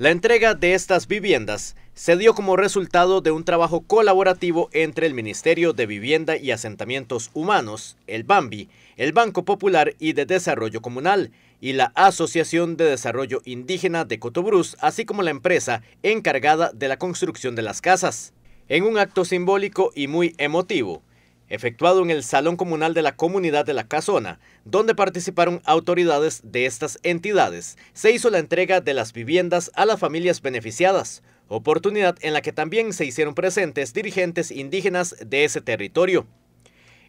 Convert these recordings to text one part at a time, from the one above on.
La entrega de estas viviendas se dio como resultado de un trabajo colaborativo entre el Ministerio de Vivienda y Asentamientos Humanos, el BAMBI, el Banco Popular y de Desarrollo Comunal y la Asociación de Desarrollo Indígena de Cotobruz, así como la empresa encargada de la construcción de las casas. En un acto simbólico y muy emotivo, efectuado en el Salón Comunal de la Comunidad de la Casona, donde participaron autoridades de estas entidades, se hizo la entrega de las viviendas a las familias beneficiadas, oportunidad en la que también se hicieron presentes dirigentes indígenas de ese territorio.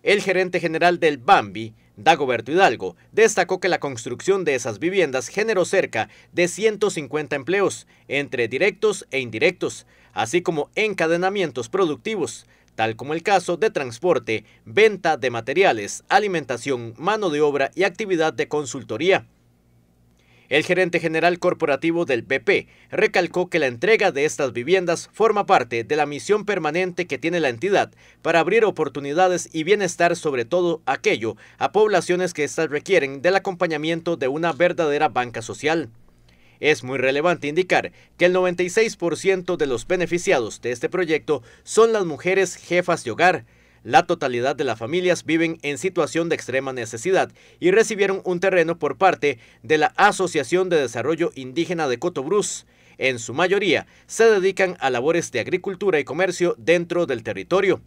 El gerente general del BAMBI, Dagoberto Hidalgo destacó que la construcción de esas viviendas generó cerca de 150 empleos, entre directos e indirectos, así como encadenamientos productivos, tal como el caso de transporte, venta de materiales, alimentación, mano de obra y actividad de consultoría. El gerente general corporativo del PP recalcó que la entrega de estas viviendas forma parte de la misión permanente que tiene la entidad para abrir oportunidades y bienestar sobre todo aquello a poblaciones que éstas requieren del acompañamiento de una verdadera banca social. Es muy relevante indicar que el 96% de los beneficiados de este proyecto son las mujeres jefas de hogar, la totalidad de las familias viven en situación de extrema necesidad y recibieron un terreno por parte de la Asociación de Desarrollo Indígena de Cotobruz. En su mayoría se dedican a labores de agricultura y comercio dentro del territorio.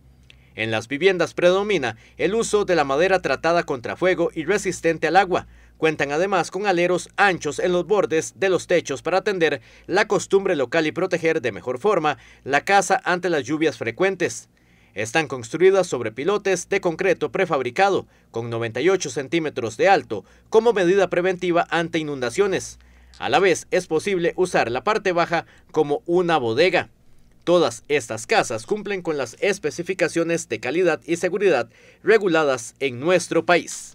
En las viviendas predomina el uso de la madera tratada contra fuego y resistente al agua. Cuentan además con aleros anchos en los bordes de los techos para atender la costumbre local y proteger de mejor forma la casa ante las lluvias frecuentes. Están construidas sobre pilotes de concreto prefabricado, con 98 centímetros de alto, como medida preventiva ante inundaciones. A la vez es posible usar la parte baja como una bodega. Todas estas casas cumplen con las especificaciones de calidad y seguridad reguladas en nuestro país.